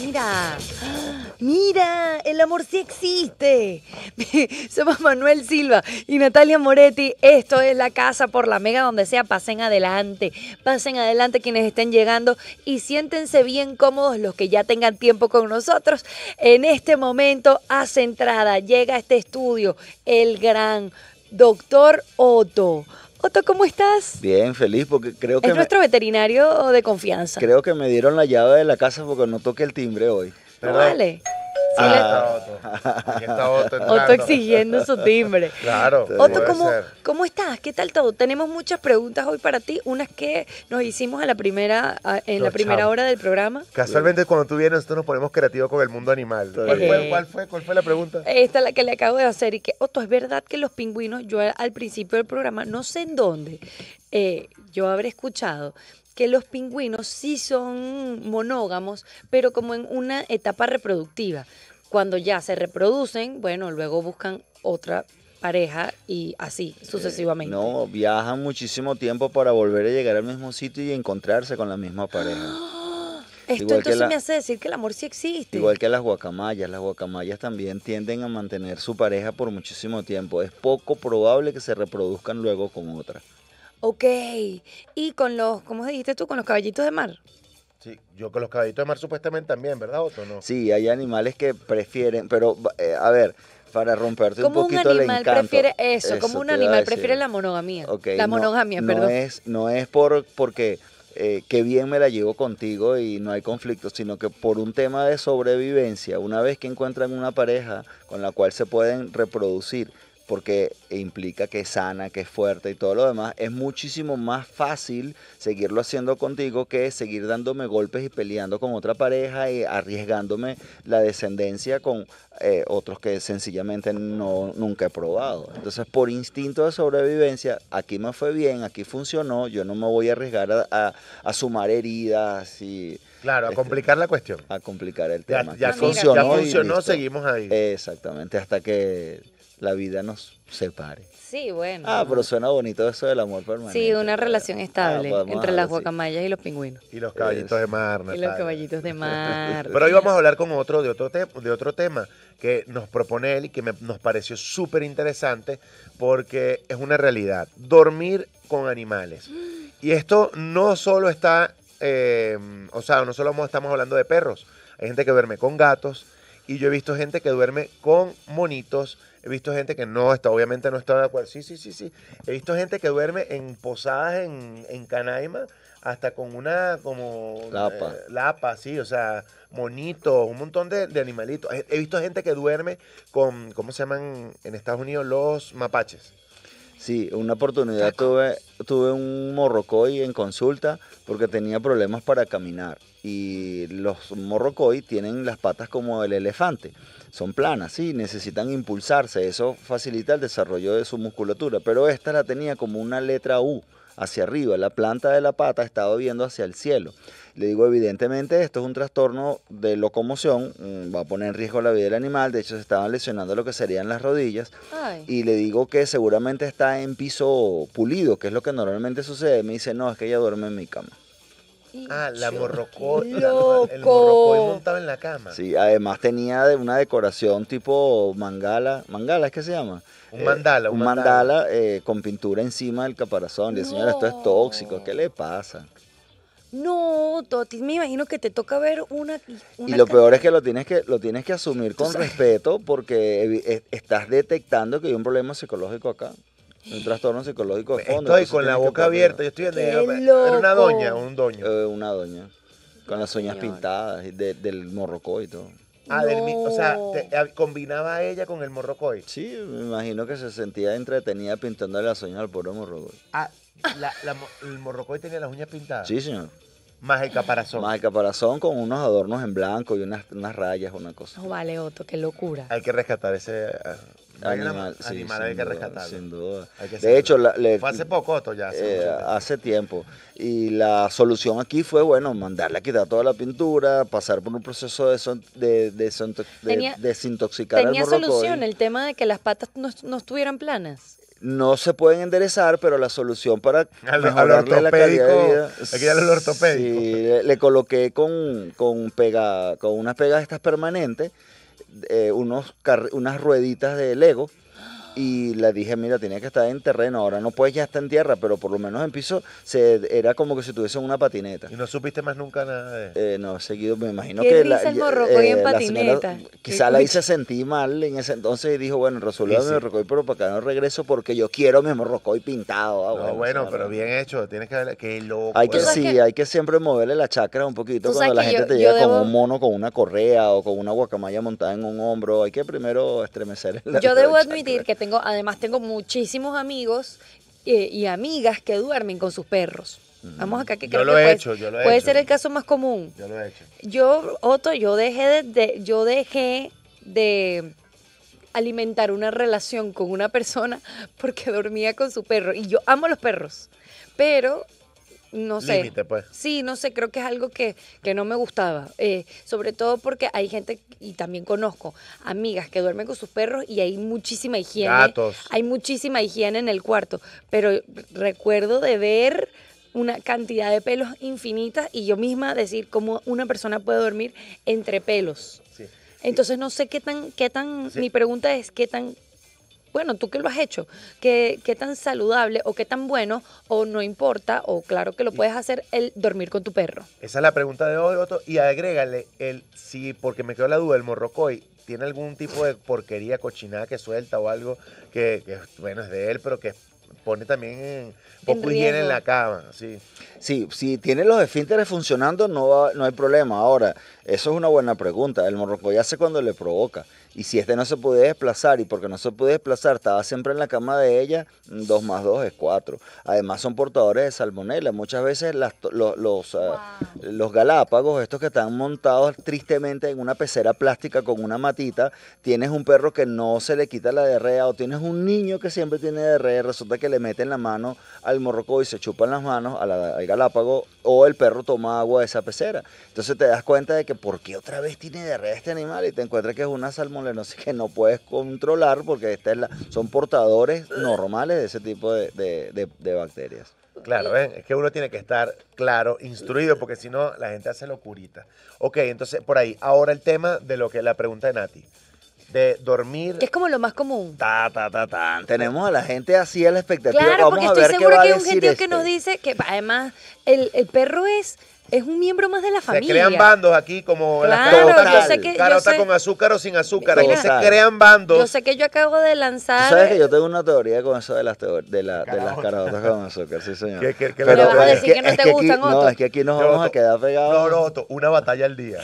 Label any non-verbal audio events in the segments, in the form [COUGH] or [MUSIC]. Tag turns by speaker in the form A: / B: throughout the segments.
A: Mira, mira, el amor sí existe. [LAUGHS] Somos Manuel Silva y Natalia Moretti. Esto es la casa por la mega donde sea. Pasen adelante, pasen adelante quienes estén llegando y siéntense bien cómodos los que ya tengan tiempo con nosotros. En este momento hace entrada, llega a este estudio el gran doctor Otto. Otto, ¿cómo estás?
B: Bien, feliz porque creo que... Es nuestro
A: veterinario de confianza.
B: Creo que me dieron la llave de la casa porque no toqué el timbre hoy. Vale. Ah, está Otto. Otto exigiendo su timbre. Claro. Otto,
A: ¿cómo, estás? ¿Qué tal todo? Tenemos muchas preguntas hoy para ti, unas que nos hicimos a la primera, en la primera hora del programa. Casualmente
C: cuando tú vienes nosotros nos ponemos creativos con el mundo animal. ¿Cuál
A: fue, la pregunta? Esta es la que le acabo de hacer y que, Otto, es verdad que los pingüinos, yo al principio del programa, no sé en dónde, eh, yo habré escuchado que los pingüinos sí son monógamos, pero como en una etapa reproductiva. Cuando ya se reproducen, bueno, luego buscan otra pareja y así eh, sucesivamente.
B: no, viajan muchísimo tiempo para volver a llegar al mismo sitio y encontrarse con la misma pareja. [GASPS]
A: Esto entonces me hace decir que el amor sí existe. Igual
B: que las guacamayas, las guacamayas también tienden a mantener su pareja por muchísimo tiempo. Es poco probable que se reproduzcan luego con otra.
A: Ok. Y con los, ¿cómo dijiste tú? Con los caballitos de mar.
B: Sí, yo con los caballitos de mar supuestamente también,
C: ¿verdad, Otto? No?
B: Sí, hay animales que prefieren, pero eh, a ver, para romperte un poquito un animal prefiere eso? como un animal prefiere la
A: monogamia? la monogamia, no, perdón. No es,
B: no es por, porque eh, qué bien me la llevo contigo y no hay conflicto, sino que por un tema de sobrevivencia, una vez que encuentran una pareja con la cual se pueden reproducir porque implica que es sana, que es fuerte y todo lo demás, es muchísimo más fácil seguirlo haciendo contigo que seguir dándome golpes y peleando con otra pareja y arriesgándome la descendencia con eh, otros que sencillamente no, nunca he probado. Entonces, por instinto de sobrevivencia, aquí me fue bien, aquí funcionó, yo no me voy a arriesgar a, sumar heridas y... Claro, a este, complicar la cuestión. A complicar el tema. Ya, ya funcionó, ya funcionó seguimos ahí. Exactamente, hasta que la vida nos separe.
A: Sí, bueno. Ah, pero
B: suena bonito eso del amor permanente. Sí, una
A: relación ah, estable entre las guacamayas y los pingüinos.
B: Y los caballitos de mar, Y los
A: caballitos de mar. [LAUGHS] pero hoy
C: vamos a hablar con otro de otro, de otro tema que nos propone él y que me, nos pareció súper interesante porque es una realidad. Dormir con animales. Y esto no solo está, eh, o sea, no solo estamos hablando de perros, hay gente que duerme con gatos, y yo he visto gente que duerme con monitos. He visto gente que no está, obviamente no está de acuerdo. Sí, sí, sí, sí. He visto gente que duerme en posadas en, en Canaima, hasta con una como lapa, eh, lapa sí, o sea, monitos, un montón de, animalitos. he, visto gente que duerme con, ¿cómo se llaman en Estados
B: Unidos? Los mapaches. Sí, una oportunidad tuve, un morrocoy en consulta porque tenía problemas para caminar. Y los morrocoy tienen las patas como el elefante. Son planas, sí, necesitan impulsarse. Eso facilita el desarrollo de su musculatura. Pero esta la tenía como una letra U hacia arriba, la planta de la pata estaba viendo hacia el cielo. Le digo, evidentemente esto es un trastorno de locomoción, mm, va a poner en riesgo la vida del animal, de hecho se estaban lesionando lo que serían las rodillas. Y le digo que seguramente está en piso pulido, que es lo que normalmente sucede. Me dice, no, es que ella duerme en mi cama.
C: Ah, la morrocó, la, el morrocoy montado en la cama.
B: Sí, además tenía una decoración tipo mangala, mangala es que se llama. Un mandala. Un, mandala, eh, con pintura encima del caparazón. Dice, señora, esto es tóxico, ¿qué le pasa?
A: No, Toti, me imagino que te toca ver una. una y
B: lo peor es que lo tienes que, lo tienes que asumir con respeto porque e, estás detectando que hay un problema psicológico acá un trastorno psicológico de pues fondo. Estoy con la boca abierta, yo estoy en Era una doña, un doño. Eh, una doña. Con las uñas pintadas, del morrocoy y todo.
C: Ah, o sea,
B: combinaba ella con el morrocoy. Sí, me imagino que se sentía entretenida pintando las uñas al pobre morrocoy.
C: Ah, el morrocoy tenía las uñas pintadas. Sí,
B: señor. Más el caparazón. Más el caparazón con unos adornos en blanco y unas, unas rayas, una cosa.
A: No vale, otro, qué locura.
B: Hay que rescatar ese, ah, Animal, hay que rescatarlo. Sin duda. de hecho, fue hace poco esto ya. Eh, hace, tiempo. Y la solución aquí fue, bueno, mandarle a quitar toda la pintura, pasar por un proceso de, de, de, desintoxicar tenía solución
A: el tema de que las patas no, estuvieran planas
B: no se pueden enderezar, pero la solución para [LAUGHS] al, la calidad de vida. el ortopédico. le, coloqué con, pega, con unas pegas estas permanentes eh, unos unas rueditas de Lego y le dije, mira, tenía que estar en terreno, ahora no puedes ya estar en tierra, pero por lo menos en piso se, era como que si tuviese una patineta. ¿Y no
C: supiste más nunca
B: nada de eh, No, seguido, me imagino que... La, el en eh, patineta. quizá la hice sentir mal en ese entonces y dijo, bueno, resuelve mi morrocoy, pero para acá no regreso porque yo quiero mi morrocoy pintado. Ah, no, bueno, pero bien hecho, tienes que... que loco. Hay que, sí, hay que siempre moverle la chacra un poquito cuando la gente te llega con un mono, con una correa o con una guacamaya montada en un hombro, hay que primero estremecer Yo debo
A: admitir que además tengo muchísimos amigos eh, y amigas que duermen con sus perros. Vamos acá que yo lo he puede, hecho, yo lo he hecho. ser el caso más común. Yo lo he hecho. Yo, Otto, dejé de, yo dejé de alimentar una relación con una persona [LAUGHS] porque dormía con su perro. Y yo amo los perros. Pero no sé. Pues. Sí, no sé, creo que es algo que, no me gustaba. Eh, sobre todo porque hay gente, y también conozco, amigas que duermen con sus perros y hay muchísima higiene. Hay muchísima higiene en el cuarto. Pero recuerdo de ver una cantidad de pelos infinitas y yo misma decir cómo una persona puede dormir entre pelos. Entonces no sé qué tan, qué tan, mi pregunta es qué tan bueno, tú que lo has hecho, ¿Qué, tan saludable o qué tan bueno o no importa o claro que lo puedes hacer el dormir con tu perro.
C: Esa es la pregunta de hoy, Otto. Y agrégale el si, porque me quedó la duda, el morrocoy tiene algún tipo de porquería, cochinada que suelta o algo que, bueno, es de él, pero que pone también poco higiene en la cama. Sí.
B: sí, si tiene los esfínteres funcionando, no, no hay problema. Ahora, eso es una buena pregunta. El morrocoy hace cuando le provoca. Y si este no se puede desplazar y porque no se puede desplazar estaba siempre en la cama de ella, Dos más dos es cuatro Además son portadores de salmonela. Muchas veces los, eh, los, galápagos, estos que están montados tristemente en una pecera plástica con una matita, tienes un perro que no se le quita la diarrea o tienes un niño que siempre tiene diarrea, resulta que le meten la mano al morroco y se chupan las manos al galápago o el perro toma agua de esa pecera. Entonces te das cuenta de que por qué otra vez tiene diarrea este animal y te encuentras que es una salmonela no sé que no puedes controlar porque son portadores normales de ese tipo de, bacterias.
C: Claro, es que uno tiene que estar claro, instruido, porque si no, la gente hace locurita. Ok, entonces por ahí. Ahora el tema de lo que la pregunta de Nati. De dormir. Que es como lo más común. Ta, ta,
B: ta, ta. Tenemos a la gente así a la expectativa. Claro, porque estoy segura que hay un gentío que nos este.
A: dice que además el perro es es un miembro más de la familia. Se crean bandos
B: aquí como claro,
A: las yo sé Carota con
B: azúcar o sin azúcar. se crean bandos. Yo
A: sé que yo acabo de lanzar. sabes que
B: yo tengo una teoría con eso de las de, la, de las carotas con azúcar, sí señor. ¿Qué, qué, a pues, decir que, no te gustan, otros. No, es que aquí nos vamos a quedar pegados. No,
C: no, una batalla al día.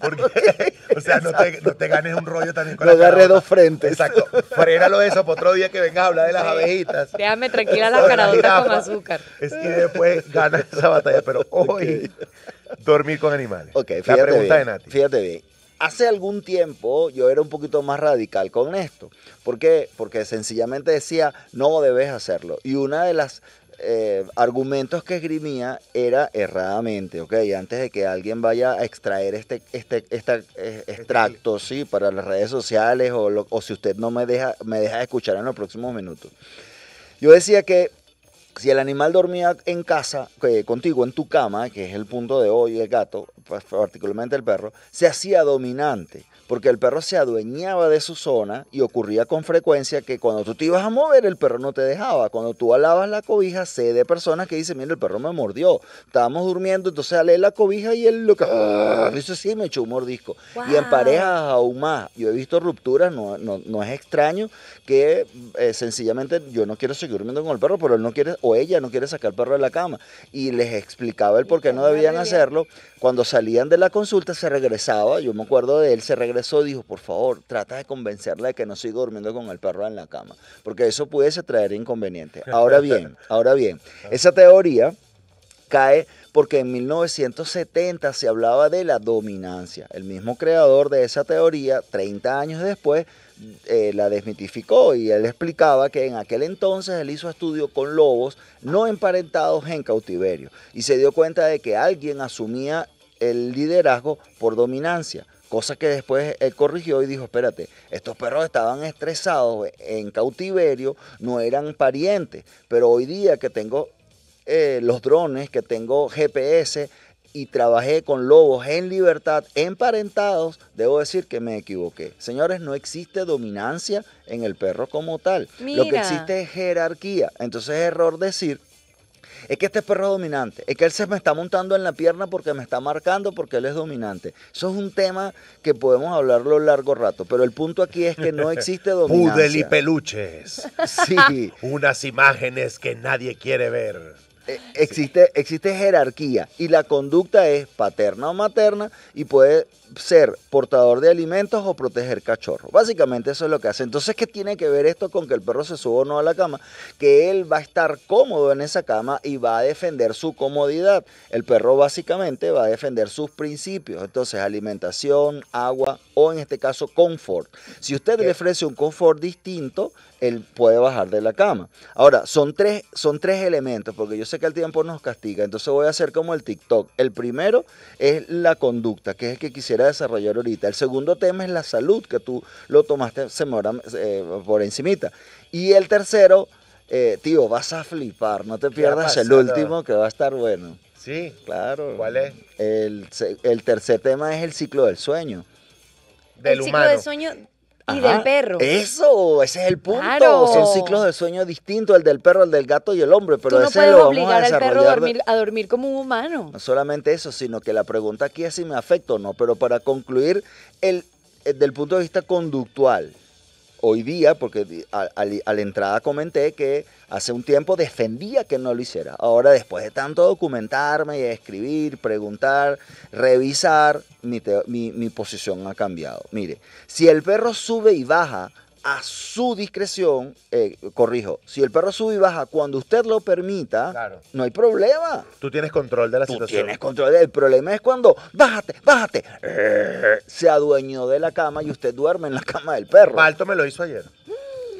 B: Porque, [LAUGHS] o sea, no
C: te, no te, ganes un rollo también con no agarré dos frentes. Exacto. Frénalo eso para otro día que vengas a hablar de las abejitas. Déjame tranquila las carotas con azúcar. Es, y después ganas esa batalla. Pero hoy [LAUGHS] dormir con animales. Ok,
B: fíjate La pregunta de Nati. Fíjate bien. Hace algún tiempo yo era un poquito más radical con esto. ¿Por qué? Porque sencillamente decía, no debes hacerlo. Y una de las eh, argumentos que esgrimía era erradamente, ¿ok? Antes de que alguien vaya a extraer este, este, eh, extracto, este sí, para las redes sociales o, o si usted no me deja, me deja escuchar en los próximos minutos. Yo decía que si el animal dormía en casa, eh, contigo, en tu cama, que es el punto de hoy, el gato, pues, particularmente el perro, se hacía dominante porque el perro se adueñaba de su zona y ocurría con frecuencia que cuando tú te ibas a mover el perro no te dejaba. Cuando tú alabas la cobija, sé de personas que dicen, mira, el perro me mordió. Estábamos durmiendo, entonces alé la cobija y él lo que... Eso ¡ah! sí me echó un mordisco. Y en parejas aún más. Yo he visto rupturas, no, es extraño que eh, sencillamente yo no quiero seguir durmiendo con el perro, pero él no quiere, o ella no quiere sacar el perro de la cama. Y les explicaba el por qué no debían hacerlo. Cuando salían de la consulta se regresaba, yo me acuerdo de él, se regresó y dijo, por favor, trata de convencerla de que no siga durmiendo con el perro en la cama, porque eso pudiese traer inconveniente. [LAUGHS] Ahora bien, ahora bien, esa teoría cae porque en 1970 se hablaba de la dominancia. El mismo creador de esa teoría, 30 años después, eh, la desmitificó y él explicaba que en aquel entonces él hizo estudios con lobos no emparentados en cautiverio y se dio cuenta de que alguien asumía el liderazgo por dominancia, cosa que después él corrigió y dijo, espérate, estos perros estaban estresados en cautiverio, no eran parientes, pero hoy día que tengo eh, los drones, que tengo GPS, y trabajé con lobos en libertad, emparentados, debo decir que me equivoqué. Señores, no existe dominancia en el perro como tal. Lo que existe es jerarquía. Entonces error decir es que este perro es dominante, es que él se me está montando en la pierna porque me está marcando porque él es dominante. Eso es un tema que podemos hablarlo largo rato, pero el punto aquí es que no existe dominancia. [LAUGHS] Pudel y
C: peluches. [LAUGHS] Sí.
B: Unas imágenes que nadie quiere ver. Eh, existe, existe jerarquía y la conducta es paterna o materna y puede ser portador de alimentos o proteger cachorro. Básicamente eso es lo que hace. Entonces, ¿qué tiene que ver esto con que el perro se suba o no a la cama? Que él va a estar cómodo en esa cama y va a defender su comodidad. El perro básicamente va a defender sus principios. Entonces, alimentación, agua o en este caso confort. Si usted le eh. ofrece un confort distinto, él puede bajar de la cama. Ahora, son tres, son tres elementos, porque yo sé que el tiempo nos castiga, entonces voy a hacer como el TikTok. El primero es la conducta, que es el que quisiera desarrollar ahorita. El segundo tema es la salud, que tú lo tomaste eh, por encimita. Y el tercero, eh, tío, vas a flipar, no te pierdas el último, que va a estar bueno. Sí, claro. ¿Cuál es? El, tercer tema es el ciclo del sueño.
A: Del el ciclo del sueño y del perro.
B: Eso, ese es el punto. Son ciclos de sueño distintos, el del perro, el del gato y el hombre, pero Tú no obligar Al perro
A: a dormir, como un humano.
B: No solamente eso, sino que la pregunta aquí es si me afecta o no, pero para concluir, el eh, del punto de vista conductual, hoy día, porque a, la entrada comenté que hace un tiempo defendía que no lo hiciera. Ahora, después de tanto documentarme y escribir, preguntar, revisar, mi posición ha cambiado. Mire, si el perro sube y baja a su discreción, eh, corrijo, si el perro sube y baja cuando usted lo permita, no hay problema. Tú tienes control de la Tú situación. Tienes control. El problema es cuando, bájate, bájate, eh, se adueñó de la cama y usted duerme en la cama del perro. Falto me lo hizo ayer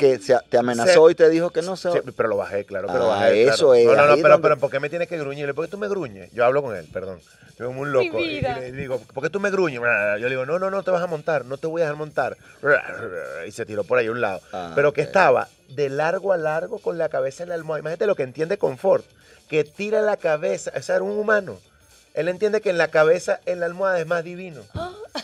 B: que te amenazó y te dijo que no se... pero lo bajé, claro, pero ah, bajé. Eso es. No, no, pero,
C: ¿por qué me tienes que gruñir? ¿Por qué tú me gruñes? Yo hablo con él, perdón. Yo como un loco. Y, le digo, ¿por qué tú me gruñes? Yo le digo, no, no, no te vas a montar, no te voy a dejar montar. Y se tiró por ahí a un lado. Ah, pero que estaba de largo a largo con la cabeza en la almohada. Imagínate lo que entiende Confort, que tira la cabeza, o sea, era un humano. Él entiende que en la cabeza, en la almohada es más divino. Ah. [LAUGHS]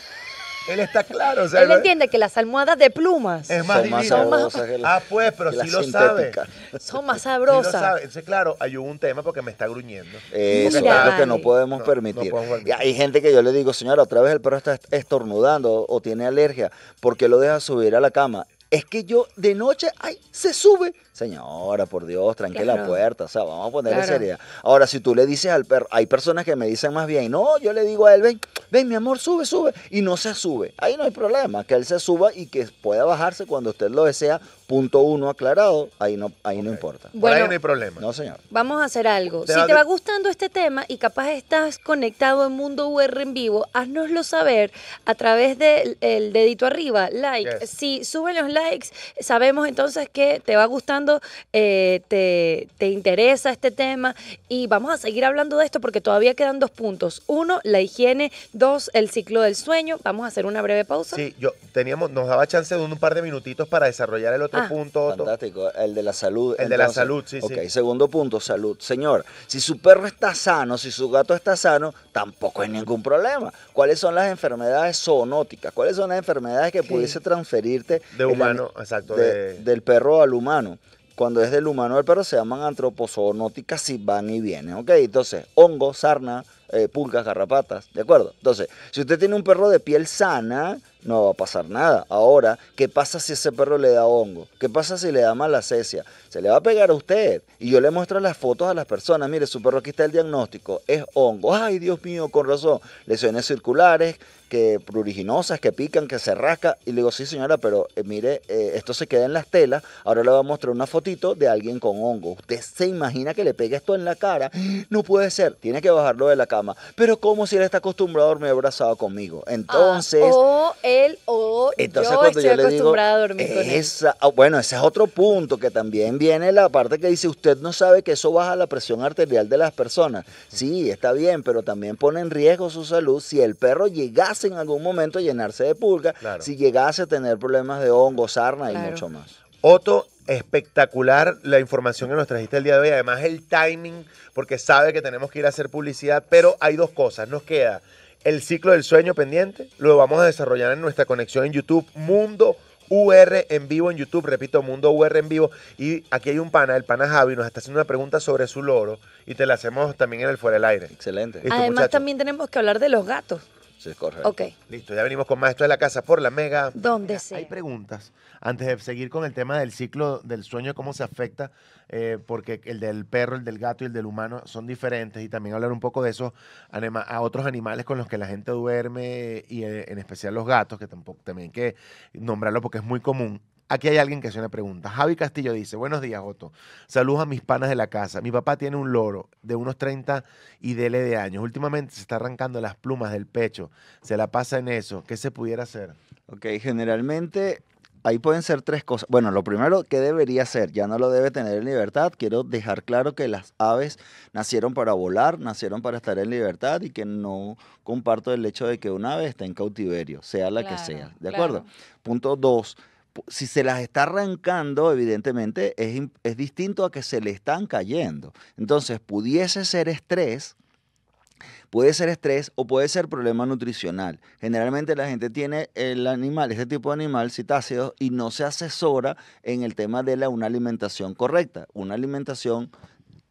C: Él está claro. él
A: entiende que las almohadas de plumas son
C: más sabrosas. ah, pues, pero sí lo sabe. Son más sabrosas. claro, hay un tema porque me está gruñendo. Eso es que no podemos
B: permitir. hay gente que yo le digo, señora, otra vez el perro está estornudando o tiene alergia. ¿Por qué lo deja subir a la cama? Es que yo de noche, ay, se sube señora, por Dios, tranquila la puerta, o sea, vamos a ponerle seriedad. Ahora, si tú le dices al perro, hay personas que me dicen más bien, no, yo le digo a él, ven, ven, mi amor, sube, sube, y no se sube. Ahí no hay problema, que él se suba y que pueda bajarse cuando usted lo desea, punto uno aclarado, ahí no, ahí no importa. Bueno, no hay problema. No, señor.
A: Vamos a hacer algo. si te va gustando este tema y capaz estás conectado en Mundo UR en vivo, haznoslo saber a través del dedito arriba, like. Si suben los likes, sabemos entonces que te va gustando eh, te, interesa este tema y vamos a seguir hablando de esto porque todavía quedan dos puntos. Uno, la higiene. Dos, el ciclo del sueño. Vamos a hacer una breve pausa.
C: Sí, yo teníamos, nos daba chance de un par de minutitos para desarrollar el otro ah. punto.
B: el de la salud. El de la salud, sí, sí. segundo punto, salud. Señor, si su perro está sano, si su gato está sano, tampoco hay ningún problema. ¿Cuáles son las enfermedades zoonóticas? ¿Cuáles son las enfermedades que pudiese transferirte? De humano, exacto. Del perro al humano cuando es del humano el perro, se llaman antropozoonóticas y van y vienen, ¿ok? Entonces, hongo, sarna, eh, pulgas, garrapatas, ¿de acuerdo? Entonces, si usted tiene un perro de piel sana, no va a pasar nada. Ahora, ¿qué pasa si ese perro le da hongo? ¿Qué pasa si le da cesia? Se le va a pegar a usted. Y yo le muestro las fotos a las personas. Mire, su perro aquí está el diagnóstico. Es hongo. Ay, Dios mío, con razón. Lesiones circulares, que pruriginosas, que pican, que se rasca. Y le digo, sí, señora, pero eh, mire, eh, esto se queda en las telas. Ahora le voy a mostrar una fotito de alguien con hongo. Usted se imagina que le pegue esto en la cara. No puede ser. Tiene que bajarlo de la cama. Pero como si él está acostumbrado a dormir abrazado conmigo. Ah, Entonces
A: o Entonces, yo estoy acostumbrada a dormir
B: con oh, Bueno, ese es otro punto que también viene la parte que dice usted no sabe que eso baja la presión arterial de las personas. Sí, está bien, pero también pone en riesgo su salud si el perro llegase en algún momento a llenarse de pulga, si llegase a tener problemas de hongo, sarna y mucho más. Otto,
C: espectacular la información que nos trajiste el día de hoy. Además, el timing, porque sabe que tenemos que ir a hacer publicidad, pero hay dos cosas. Nos queda el ciclo del sueño pendiente. Lo vamos a desarrollar en nuestra conexión en YouTube, Mundo UR en vivo en YouTube, repito, Mundo UR en vivo. Y aquí hay un pana, el pana Javi, nos está haciendo una pregunta sobre su loro y te la hacemos también en el fuera del aire. Excelente. Además,
A: también tenemos que hablar de los gatos.
C: Sí, correcto. Ok. Listo, ya venimos con Maestro de la Casa por la Mega. ¿Dónde sea? Hay preguntas antes de seguir con el tema del ciclo del sueño, cómo se afecta, eh, porque el del perro, el del gato y el del humano son diferentes, y también hablar un poco de esos a otros animales con los que la gente duerme, y eh, en especial los gatos, que tampoco también hay que nombrarlo porque es muy común. Aquí hay alguien que hace una pregunta. Javi Castillo dice, buenos días, Otto. Saludos a mis panas de la casa. Mi papá tiene un loro de unos 30 y dele de años. Últimamente se está arrancando las plumas del pecho. Se la pasa en eso. ¿Qué se
B: pudiera hacer? Ok, generalmente ahí pueden ser tres cosas. Bueno, lo primero, ¿qué debería ser? Ya no lo debe tener en libertad. Quiero dejar claro que las aves nacieron para volar, nacieron para estar en libertad y que no comparto el hecho de que una ave esté en cautiverio, sea la que sea. ¿De acuerdo? Punto dos. Si se las está arrancando, evidentemente es, es distinto a que se le están cayendo. Entonces, pudiese ser estrés, Puede ser estrés o puede ser problema nutricional. Generalmente la gente tiene el animal, este tipo de animal, citáceos, y no se asesora en el tema de la, una alimentación correcta. Una alimentación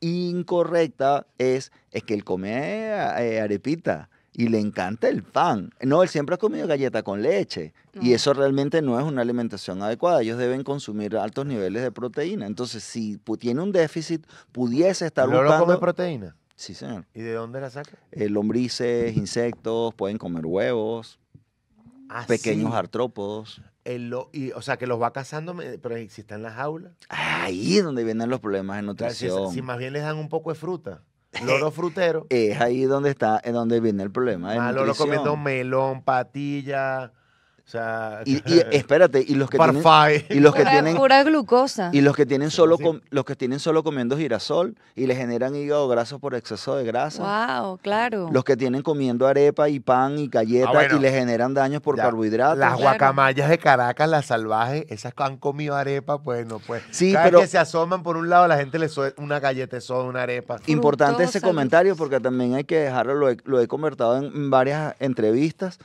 B: incorrecta es, es que él come eh, eh, arepita y le encanta el pan. No, él siempre ha comido galleta con leche y eso realmente no es una alimentación adecuada. Ellos deben consumir altos niveles de proteína. Entonces, si tiene un déficit, pudiese estar ¿No buscando... proteína? Sí, señor.
C: ¿Y de dónde la saca?
B: Eh, lombrices, insectos, pueden comer huevos,
C: ah, pequeños
B: artrópodos.
C: o sea, que los va cazando, pero si está en las jaulas.
B: Ahí es donde vienen los problemas de nutrición. si,
C: más bien les dan un poco de fruta.
B: [LAUGHS] Loro frutero. es ahí donde está, es donde viene el problema de ah, Loro comiendo
C: melón, patilla,
B: o sea, y, [LAUGHS] espérate, y los que tienen y los que pura, tienen
A: pura glucosa. Y
B: los que tienen solo los que tienen solo comiendo girasol y le generan hígado graso por exceso de grasa.
A: Wow, claro. Los
B: que tienen comiendo arepa y pan y galletas ah, y le generan daños por carbohidratos. Las guacamayas
C: de Caracas, las salvajes, esas han comido arepa, pues no pues. Sí, pero, que se asoman por un lado, la gente le suelta una galleta una arepa. Importante ese comentario
B: porque también hay que dejarlo, lo he, lo he convertido en varias entrevistas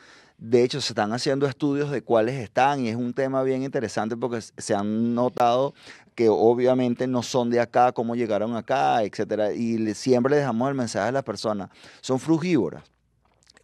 B: de hecho, se están haciendo estudios de cuáles están y es un tema bien interesante porque se han notado que obviamente no son de acá, cómo llegaron acá, etcétera. Y siempre dejamos el mensaje a las personas. Son frugívoras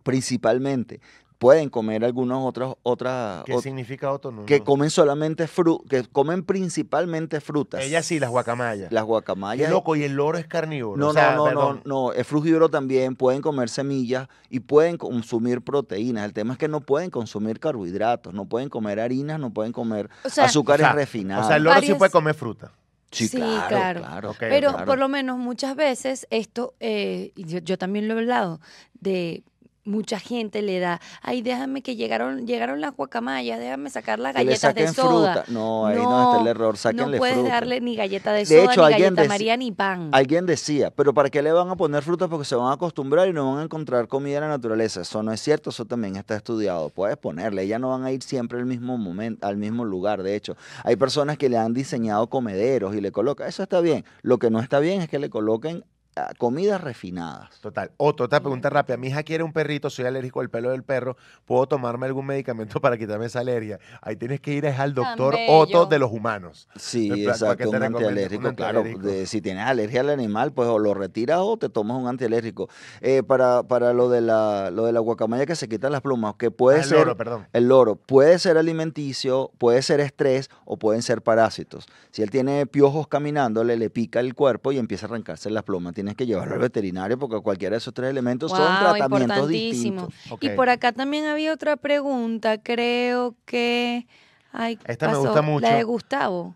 B: principalmente pueden comer algunos otros otras ¿Qué
C: significa otro? que
B: comen solamente fru que comen principalmente frutas. Ellas sí, las guacamayas. Las guacamayas. Qué loco,
C: y el loro es carnívoro. No, no, no, no,
B: no, es frugívoro también, pueden comer semillas y pueden consumir proteínas. El tema es que no pueden consumir carbohidratos, no pueden comer harinas, no pueden comer azúcares refinados. O sea, el loro sí puede comer fruta.
A: Sí, claro, claro. Pero por lo menos muchas veces esto, eh, yo, también lo he hablado, de mucha gente le da, ay, déjame que llegaron, llegaron las guacamayas, déjame sacar las galletas de soda. Fruta.
B: No, ahí no, está el error, No puedes darle
A: ni galleta de, ni galleta maría, ni pan.
B: Alguien decía, pero ¿para qué le van a poner frutas? Porque se van a acostumbrar y no van a encontrar comida en la naturaleza. Eso no es cierto, eso también está estudiado. Puedes ponerle, ya no van a ir siempre al mismo momento, al mismo lugar. De hecho, hay personas que le han diseñado comederos y le colocan, eso está bien. Lo que no está bien es que le coloquen comidas refinadas. Total.
C: Otro, otra pregunta rápida. Mi hija quiere un perrito, soy alérgico al pelo del perro. ¿Puedo tomarme algún medicamento para quitarme esa alergia? Ahí tienes que ir al doctor Otto de los humanos.
B: Sí, exacto, un antialérgico, claro. si tienes alergia al animal, pues o lo retiras o te tomas un antialérgico. Eh, para, lo de la lo de la guacamaya que se quitan las plumas, que puede ah, el loro, perdón. el loro, puede ser alimenticio, puede ser estrés o pueden ser parásitos. Si él tiene piojos caminándole, le pica el cuerpo y empieza a arrancarse las plumas. Tiene que llevarlo al veterinario porque cualquiera de esos tres elementos son tratamientos distintos. Y por
A: acá también había otra pregunta, creo que... Ay, Esta me gusta mucho. La de Gustavo.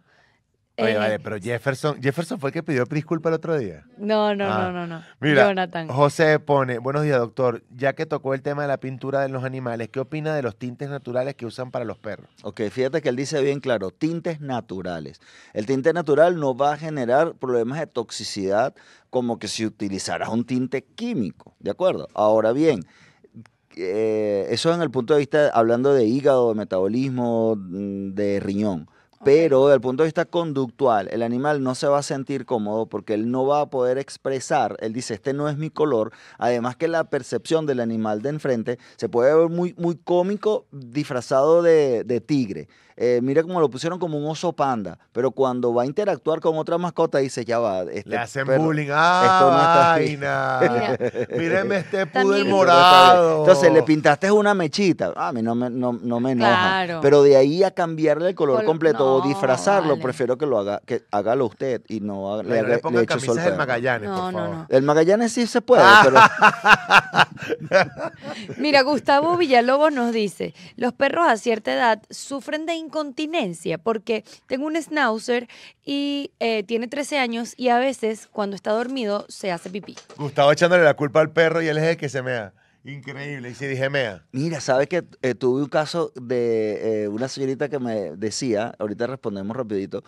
A: Oye, vale, eh,
C: pero Jefferson, Jefferson fue el que pidió disculpa el otro día. No, no, ah. no, no, no. Mira, José pone, buenos días, doctor. Ya que tocó el tema de la pintura de los animales, ¿qué opina de los tintes
B: naturales que usan para los perros? Ok, fíjate que él dice bien claro, tintes naturales. El tinte natural no va a generar problemas de toxicidad como que si utilizaras un tinte químico, ¿de acuerdo? Ahora bien, eh, eso en el punto de vista, hablando de hígado, de metabolismo, mm, de riñón. Pero del punto de vista conductual, el animal no se va a sentir cómodo porque él no va a poder expresar, él dice, este no es mi color, además que la percepción del animal de enfrente se puede ver muy, muy cómico disfrazado de tigre. Eh, mira cómo lo pusieron como un oso panda, pero cuando va a interactuar con otra mascota, dice, ya va. Este, le hacen bullying. ¡Ah, [LAUGHS] este pudel morado. Entonces, le pintaste una mechita. Ah, a mí no me, no, enoja. Pero de ahí a cambiarle el color completo o disfrazarlo, prefiero que lo haga, que hágalo usted y no haga, le, haga, le, ponga Magallanes, por favor. El Magallanes sí se puede, ah.
A: pero... [LAUGHS] Mira, Gustavo Villalobos nos dice, los perros a cierta edad sufren de incontinencia, porque tengo un schnauzer y eh, tiene 13 años y a veces cuando está dormido se hace pipí.
C: Gustavo echándole la culpa al perro y él es el que se mea. Increíble, y si dije mea.
B: Mira, sabes que eh, tuve un caso de eh, una señorita que me decía, ahorita respondemos rapidito,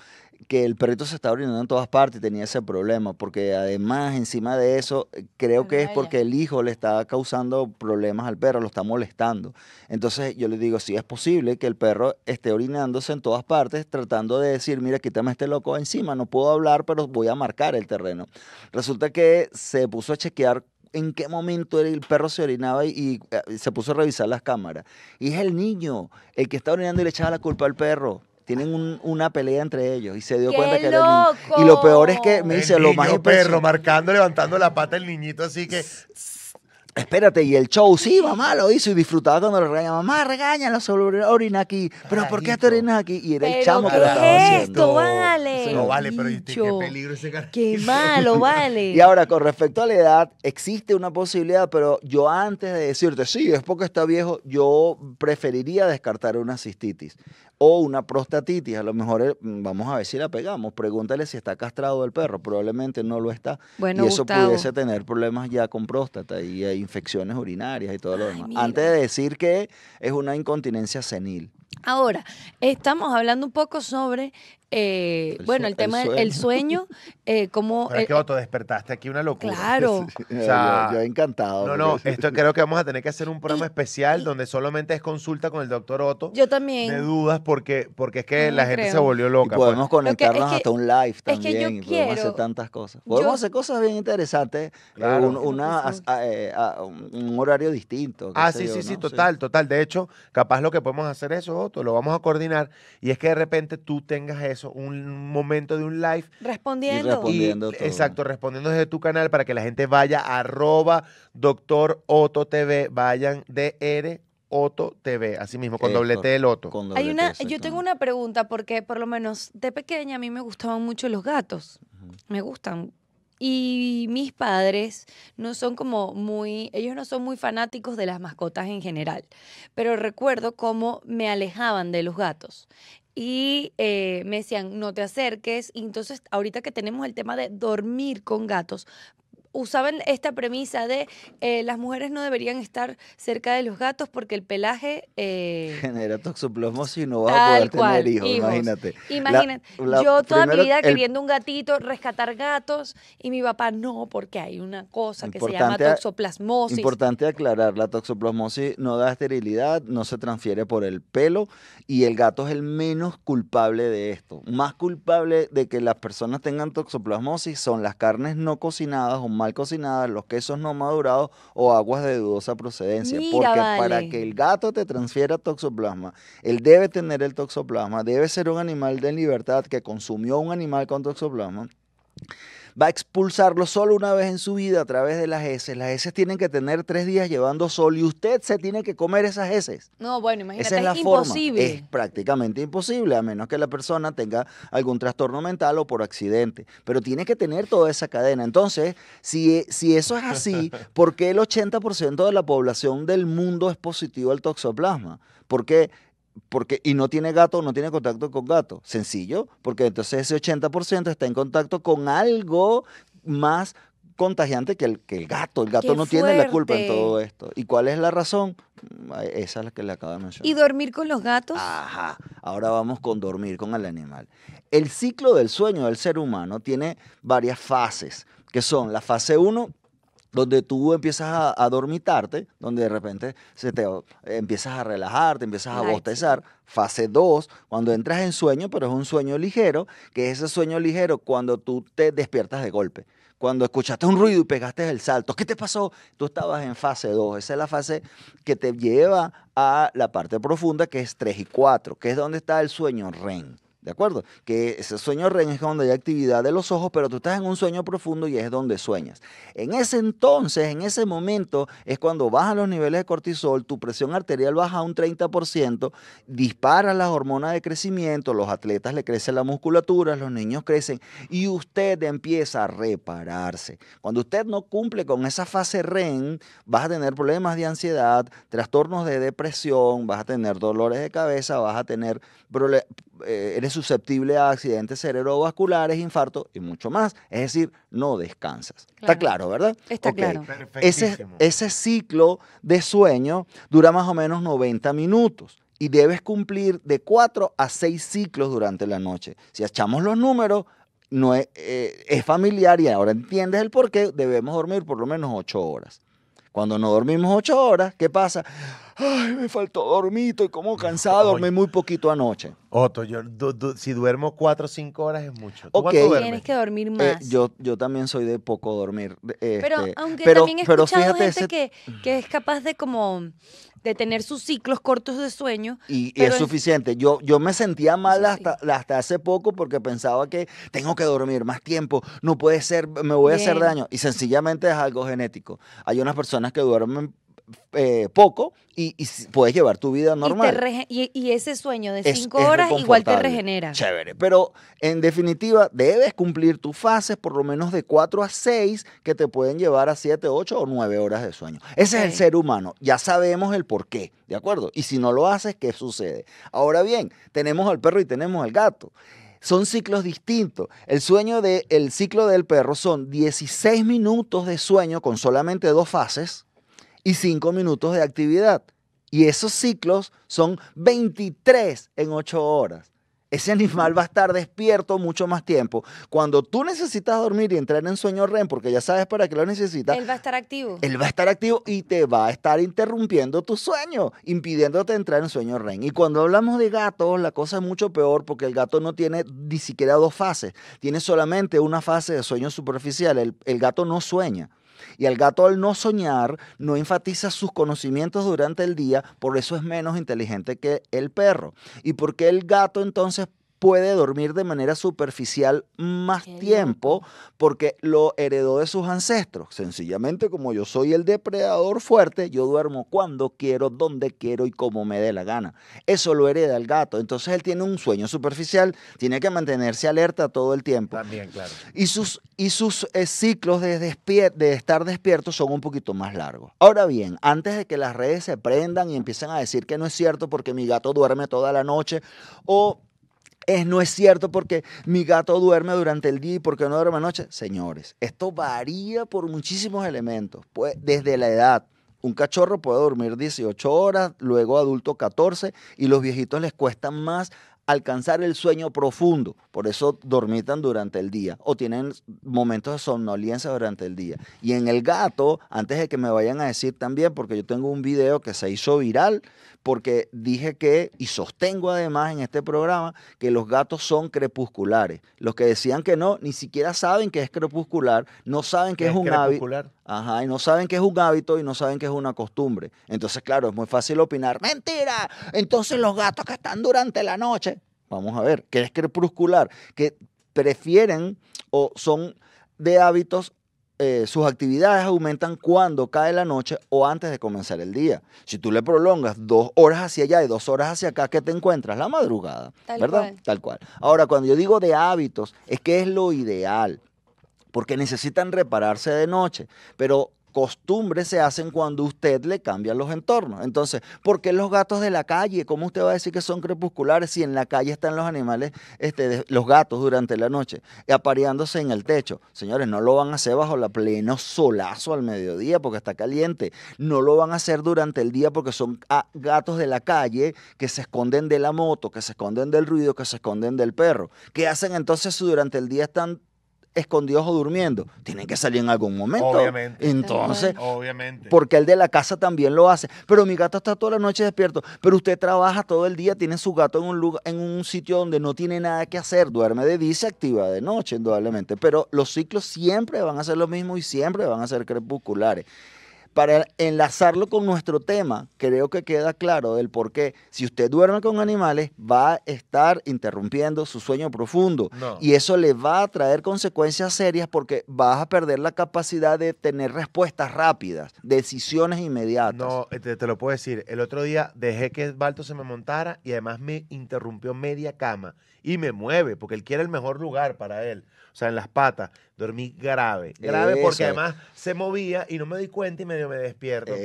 B: que el perrito se estaba orinando en todas partes y tenía ese problema, porque además encima de eso, creo que es porque el hijo le estaba causando problemas al perro, lo está molestando. Entonces yo le digo, si es posible que el perro esté orinándose en todas partes, tratando de decir, mira, quítame este loco encima, no puedo hablar, pero voy a marcar el terreno. Resulta que se puso a chequear en qué momento el perro se orinaba y, y eh, se puso a revisar las cámaras. Y es el niño el que está orinando y le echaba la culpa al perro tienen un- una pelea entre ellos y se dio cuenta que era el niño. Y lo peor es que me dice lo más niño perro
C: marcando, levantando
B: la pata el niñito así que... [LAUGHS] Espérate, y el show, sí, mamá lo hizo y disfrutaba cuando lo regañaba. Mamá, regáñalo sobre orina aquí. Pero ¿por qué te aquí? Y era el chamo que lo estaba haciendo.
A: esto, vale? No vale, pero qué peligro ese carajo. Qué malo, [LAUGHS] vale. Y
B: ahora, con respecto a la edad, existe una posibilidad, pero yo antes de decirte, sí, es porque está viejo, yo preferiría descartar una cistitis o una prostatitis. A lo mejor eh, mm, vamos a ver si la pegamos. Pregúntale si está castrado el perro. Probablemente no lo está.
A: Bueno, y eso pudiese
B: tener problemas ya con próstata y hay eh, infecciones urinarias y todo lo demás. Antes de decir que es una incontinencia senil.
A: Ahora, estamos hablando un poco sobre eh, bueno, el tema del sueño, eh, [LAUGHS] como... es eh, que
C: Otto, despertaste aquí una locura. Claro. [LAUGHS] yo,
B: he encantado. No, no,
C: esto creo que vamos a tener que hacer un programa especial donde solamente es consulta con el doctor
B: Otto. Yo también. De
C: dudas porque, porque es que la gente se volvió loca. podemos
B: pues. conectarnos hasta un live también. podemos hacer tantas cosas. Podemos hacer cosas bien interesantes. Eh, un, una, horario distinto. Ah, sí, sí, sí, total, total. De hecho, capaz lo que
C: podemos hacer es eso, Otto, lo vamos a coordinar y es que de repente tú tengas eso un momento de un live.
A: Respondiendo.
C: exacto, respondiendo desde tu canal para que la gente vaya a arroba doctor Otto TV, vayan DR Otto TV, así mismo, con doble T el Otto. Hay una, yo
A: tengo una pregunta porque por lo menos de pequeña a mí me gustaban mucho los gatos, me gustan. Y mis padres no son como muy, ellos no son muy fanáticos de las mascotas en general, pero recuerdo cómo me alejaban de los gatos y eh, me decían, no te acerques. Y entonces, ahorita que tenemos el tema de dormir con gatos, usaban esta premisa de eh, las mujeres no deberían estar cerca de los gatos porque el pelaje... Eh,
B: Genera toxoplasmosis y no vas a poder tener hijos, imagínate. Imagínate, yo toda mi vida queriendo
A: un gatito, rescatar gatos, y mi papá no, porque hay una cosa que se llama toxoplasmosis. Importante
B: aclarar, la toxoplasmosis no da esterilidad, no se transfiere por el pelo, y el gato es el menos culpable de esto. Más culpable de que las personas tengan toxoplasmosis son las carnes no cocinadas o más mal cocinadas, los quesos no madurados o aguas de dudosa procedencia. porque para que el gato te transfiera toxoplasma, él debe tener el toxoplasma, debe ser un animal de libertad que consumió un animal con toxoplasma va a expulsarlo solo una vez en su vida a través de las heces. Las heces tienen que tener tres días llevando sol y usted se tiene que comer esas heces.
A: No, bueno, imagínate, es, imposible. Es
B: prácticamente imposible, a menos que la persona tenga algún trastorno mental o por accidente. Pero tiene que tener toda esa cadena. Entonces, si, si eso es así, [LAUGHS] ¿por qué el 80% de la población del mundo es positivo al toxoplasma? Porque porque y no tiene gato, no tiene contacto con gato. Sencillo, porque entonces ese 80% está en contacto con algo más contagiante que el, que el gato. El gato no tiene la culpa en todo esto. ¿Y cuál es la razón? Esa es la que le acabo de mencionar. ¿Y
A: dormir con los gatos? Ajá.
B: Ahora vamos con dormir con el animal. El ciclo del sueño del ser humano tiene varias fases, que son la fase 1, donde tú empiezas a, a, dormitarte, donde de repente se te, empiezas a relajarte, empiezas a bostezar. Fase 2, cuando entras en sueño, pero es un sueño ligero, que es ese sueño ligero cuando tú te despiertas de golpe. Cuando escuchaste un ruido y pegaste el salto, ¿qué te pasó? Tú estabas en fase 2. Esa es la fase que te lleva a la parte profunda, que es 3 y 4, que es donde está el sueño REN. ¿De acuerdo? Que ese sueño REM es cuando hay actividad de los ojos, pero tú estás en un sueño profundo y es donde sueñas. En ese entonces, en ese momento, es cuando bajan los niveles de cortisol, tu presión arterial baja un 30%, dispara las hormonas de crecimiento, los atletas le crecen la musculatura, los niños crecen y usted empieza a repararse. Cuando usted no cumple con esa fase REM, vas a tener problemas de ansiedad, trastornos de depresión, vas a tener dolores de cabeza, vas a tener problemas... Eh, eres susceptible a accidentes cerebrovasculares, infarto y mucho más. Es decir, no descansas. Está claro, ¿verdad? Está claro. Ese, ese ciclo de sueño dura más o menos 90 minutos y debes cumplir de 4 a 6 ciclos durante la noche. Si echamos los números, no eh, es, familiar y ahora entiendes el por qué debemos dormir por lo menos 8 horas. Cuando no dormimos 8 horas, ¿qué pasa? ay, me faltó dormito y como cansado, dormí muy poquito anoche. Otto, yo si duermo cuatro o cinco horas es mucho. Tienes que
A: dormir eh, más.
B: yo, yo también soy de poco dormir. pero este, aunque pero, también he escuchado gente
A: que, es capaz de como de tener sus ciclos cortos de sueño.
B: Y, es suficiente. Yo, yo me sentía mal hasta, hasta hace poco porque pensaba que tengo que dormir más tiempo, no puede ser, me voy a hacer daño. Y sencillamente es algo genético. Hay unas personas que duermen eh, poco y, puedes llevar tu vida normal.
A: Y, ese sueño de cinco horas igual te regenera.
B: Chévere. Pero en definitiva, debes cumplir tus fases por lo menos de cuatro a seis que te pueden llevar a siete, ocho o nueve horas de sueño. Ese es el ser humano. Ya sabemos el por qué, ¿de acuerdo? Y si no lo haces, ¿qué sucede? Ahora bien, tenemos al perro y tenemos al gato son ciclos distintos. El sueño del el ciclo del perro son 16 minutos de sueño con solamente dos fases y cinco minutos de actividad. Y esos ciclos son 23 en 8 horas. Ese animal va a estar despierto mucho más tiempo. Cuando tú necesitas dormir y entrar en sueño REM, porque ya sabes para qué lo necesitas. Él
A: va a estar activo. Él
B: va a estar activo y te va a estar interrumpiendo tu sueño, impidiéndote entrar en sueño REM. Y cuando hablamos de gatos, la cosa es mucho peor porque el gato no tiene ni siquiera dos fases. Tiene solamente una fase de sueño superficial. el gato no sueña. Y el gato al no soñar no enfatiza sus conocimientos durante el día, por eso es menos inteligente que el perro. ¿Y por qué el gato entonces puede dormir de manera superficial más tiempo porque lo heredó de sus ancestros. Sencillamente, como yo soy el depredador fuerte, yo duermo cuando quiero, donde quiero y como me dé la gana. Eso lo hereda el gato. Entonces él tiene un sueño superficial, tiene que mantenerse alerta todo el tiempo. También, claro. Y sus, y sus eh, ciclos de, de estar despierto son un poquito más largos. Ahora bien, antes de que las redes se prendan y empiecen a decir que no es cierto porque mi gato duerme toda la noche o no es cierto porque mi gato duerme durante el día y porque no duerme noche. Señores, esto varía por muchísimos elementos, pues desde la edad. Un cachorro puede dormir 18 horas, luego adulto 14 y los viejitos les cuesta más alcanzar el sueño profundo. Por eso dormitan durante el día o tienen momentos de somnolencia durante el día. Y en el gato, antes de que me vayan a decir también, porque yo tengo un video que se hizo viral, porque dije que, y sostengo además en este programa, que los gatos son crepusculares. Los que decían que no, ni siquiera saben que es crepuscular, no saben que es, un hábito. Ajá, y no saben que es un hábito y no saben que es una costumbre. Entonces, claro, es muy fácil opinar, mentira, entonces los gatos que están durante la noche, Vamos a ver, que es crepuscular, que prefieren o son de hábitos, eh, sus actividades aumentan cuando cae la noche o antes de comenzar el día. Si tú le prolongas dos horas hacia allá y dos horas hacia acá, ¿qué te encuentras? La madrugada, ¿verdad? Tal cual. Ahora, cuando yo digo de hábitos, es que es lo ideal porque necesitan repararse de noche. Pero costumbres se hacen cuando usted le cambia los entornos. Entonces, ¿por qué los gatos de la calle? ¿Cómo usted va a decir que son crepusculares si en la calle están los animales, este, los gatos durante la noche, eh, apareándose en el techo? Señores, no lo van a hacer bajo la pleno solazo al mediodía porque está caliente. No lo van a hacer durante el día porque son ah, gatos de la calle que se esconden de la moto, que se esconden del ruido, que se esconden del perro. ¿Qué hacen entonces si durante el día están escondidos o durmiendo. Tienen que salir en algún momento. Obviamente. Entonces, Obviamente. porque el de la casa también lo hace. Pero mi gato está toda la noche despierto. Pero usted trabaja todo el día, tiene su gato en un, lugar, en un sitio donde no tiene nada que hacer. Duerme de día se activa de noche, indudablemente. Pero los ciclos siempre van a ser lo mismo y siempre van a ser crepusculares para enlazarlo con nuestro tema, creo que queda claro el por qué. Si usted duerme con animales, va a estar interrumpiendo su sueño profundo. Y eso le va a traer consecuencias serias porque vas a perder la capacidad de tener respuestas rápidas, decisiones inmediatas.
C: No, eh, te, te lo puedo decir. El otro día dejé que Balto se me montara y además me interrumpió media cama. Y me mueve porque él quiere el mejor lugar para él. O sea, en las patas dormí grave. Grave porque además se movía y no me di cuenta y medio me despierto. Eh,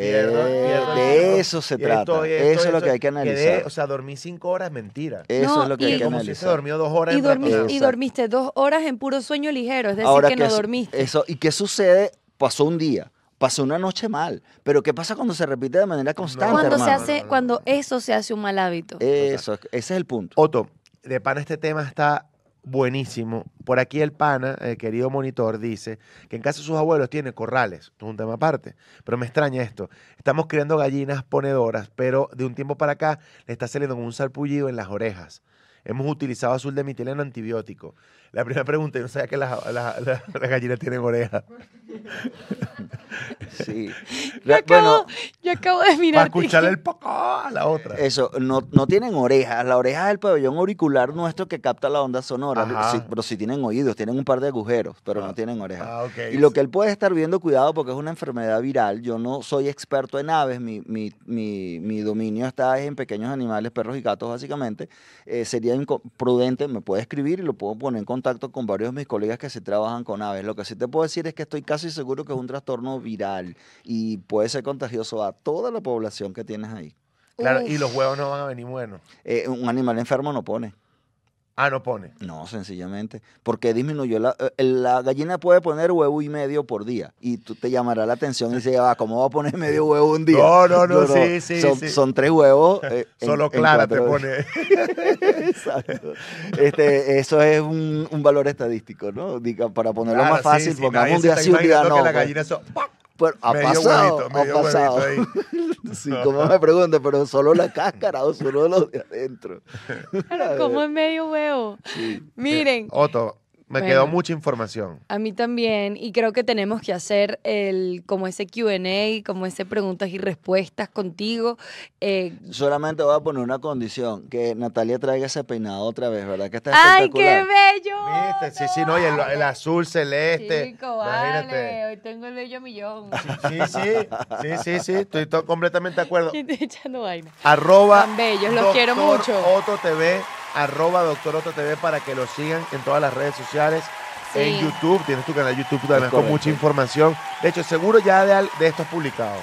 C: de eso se trata. eso es lo que hay que analizar. o sea, dormí cinco horas, mentira.
B: Eso es lo que hay que analizar. Si dos horas. Y,
A: dormiste dos horas en puro sueño ligero, es decir, que, no dormiste.
B: Eso, ¿Y qué sucede? Pasó un día pasó una noche mal. Pero ¿qué pasa cuando se repite de manera constante? Cuando se hace,
A: cuando eso se hace un mal hábito.
B: Eso, ese es el punto. Otto, de para este tema está buenísimo. Por aquí el
C: pana, el querido monitor, dice que en casa de sus abuelos tiene corrales. un tema aparte. Pero me extraña esto. Estamos criando gallinas ponedoras, pero de un tiempo para acá le está saliendo un salpullido en las orejas. Hemos utilizado azul de mitileno antibiótico. La primera pregunta, yo no
B: sabía que las, gallinas tienen orejas. Sí. Yo acabo,
A: acabo de mirar. Para escuchar el poco a
B: la otra. Eso, no, tienen orejas. La oreja es el pabellón auricular nuestro que capta la onda sonora. pero sí tienen oídos, tienen un par de agujeros, pero no ah. tienen orejas. Ah, y lo que él puede estar viendo, cuidado, porque es una enfermedad viral. Yo no soy experto en aves. Mi, dominio está en pequeños animales, perros y gatos, básicamente. Eh, sería prudente, me puede escribir y lo puedo poner en contacto contacto con varios de mis colegas que se trabajan con aves. Lo que sí te puedo decir es que estoy casi seguro que es un trastorno viral y puede ser contagioso a toda la población que tienes ahí. Claro, y los huevos no van a venir buenos. Eh, un animal enfermo no pone. Ah, no pone. No, sencillamente. Porque disminuyó la, eh, la gallina puede poner huevo y medio por día. Y tú te llamarás la atención y se va, ah, ¿cómo va a poner medio huevo un día? No, no, no, sí, sí son, son tres huevos. Eh, Solo Clara te pone.
C: [LAUGHS]
B: Exacto. Este, eso es un, valor estadístico, ¿no? Diga, para ponerlo más fácil, día un día no. Pues ha pasado, ha pasado. [LAUGHS] sí, como me pregunta, pero solo la cáscara o solo lo de adentro.
A: Pero como es medio huevo. Miren.
B: Otro. Me quedó mucha información.
A: A mí también, y creo que tenemos que hacer el como ese QA, como ese preguntas y respuestas contigo. Eh,
B: Solamente voy a poner una condición, que Natalia traiga ese peinado otra vez, ¿verdad? Que está ¡Ay, qué bello! Sí, sí, no, y
C: el, azul celeste. Chico,
A: hoy tengo el bello millón. Sí,
C: sí, sí, sí, sí, estoy completamente de acuerdo. [LAUGHS]
A: Estoy echando vaina.
C: Arroba. Tan bellos, los quiero mucho. Otro TV arroba Doctorota TV para que lo sigan en todas las redes sociales. En YouTube, tienes tu canal YouTube también con mucha información. De hecho, seguro ya de, de esto es publicado.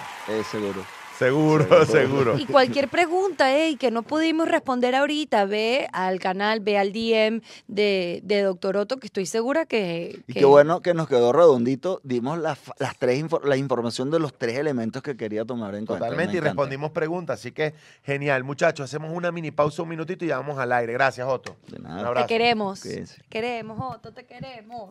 C: seguro. Seguro, seguro. Y cualquier
A: pregunta y que no pudimos responder ahorita, ve al canal, ve al DM de, de Doctor Otto, que estoy segura que, Y qué bueno
B: que nos quedó redondito, dimos las, las tres la información de los tres elementos que quería tomar en cuenta. Totalmente, y respondimos preguntas, así que genial. Muchachos, hacemos una mini
C: pausa, un minutito y ya vamos al aire. Gracias, Otto. De nada. Te queremos.
A: Queremos, Otto, te queremos.